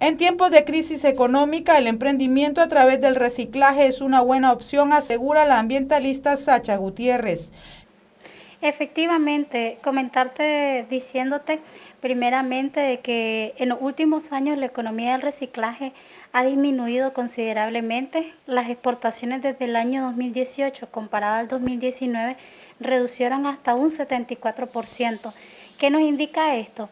En tiempos de crisis económica, el emprendimiento a través del reciclaje es una buena opción, asegura la ambientalista Sacha Gutiérrez. Efectivamente, comentarte diciéndote primeramente de que en los últimos años la economía del reciclaje ha disminuido considerablemente. Las exportaciones desde el año 2018 comparada al 2019 reducieron hasta un 74%. ¿Qué nos indica esto?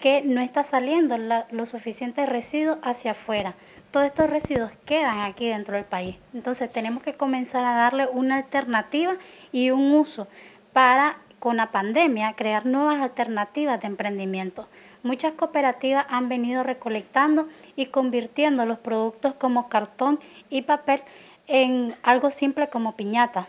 que no está saliendo lo suficiente residuo residuos hacia afuera. Todos estos residuos quedan aquí dentro del país. Entonces tenemos que comenzar a darle una alternativa y un uso para con la pandemia crear nuevas alternativas de emprendimiento. Muchas cooperativas han venido recolectando y convirtiendo los productos como cartón y papel en algo simple como piñata,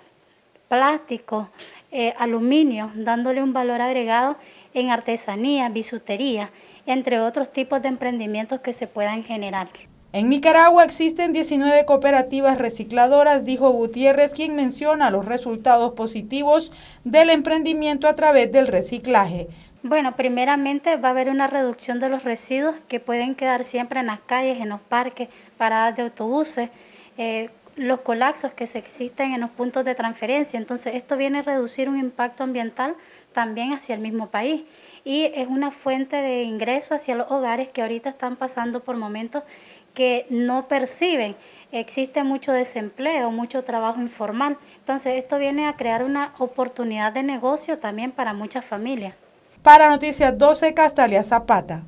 plástico, eh, aluminio, dándole un valor agregado en artesanía, bisutería, entre otros tipos de emprendimientos que se puedan generar. En Nicaragua existen 19 cooperativas recicladoras, dijo Gutiérrez, quien menciona los resultados positivos del emprendimiento a través del reciclaje. Bueno, primeramente va a haber una reducción de los residuos que pueden quedar siempre en las calles, en los parques, paradas de autobuses, eh, los colapsos que se existen en los puntos de transferencia. Entonces, esto viene a reducir un impacto ambiental también hacia el mismo país y es una fuente de ingreso hacia los hogares que ahorita están pasando por momentos que no perciben. Existe mucho desempleo, mucho trabajo informal. Entonces, esto viene a crear una oportunidad de negocio también para muchas familias. Para Noticias 12, Castalia Zapata.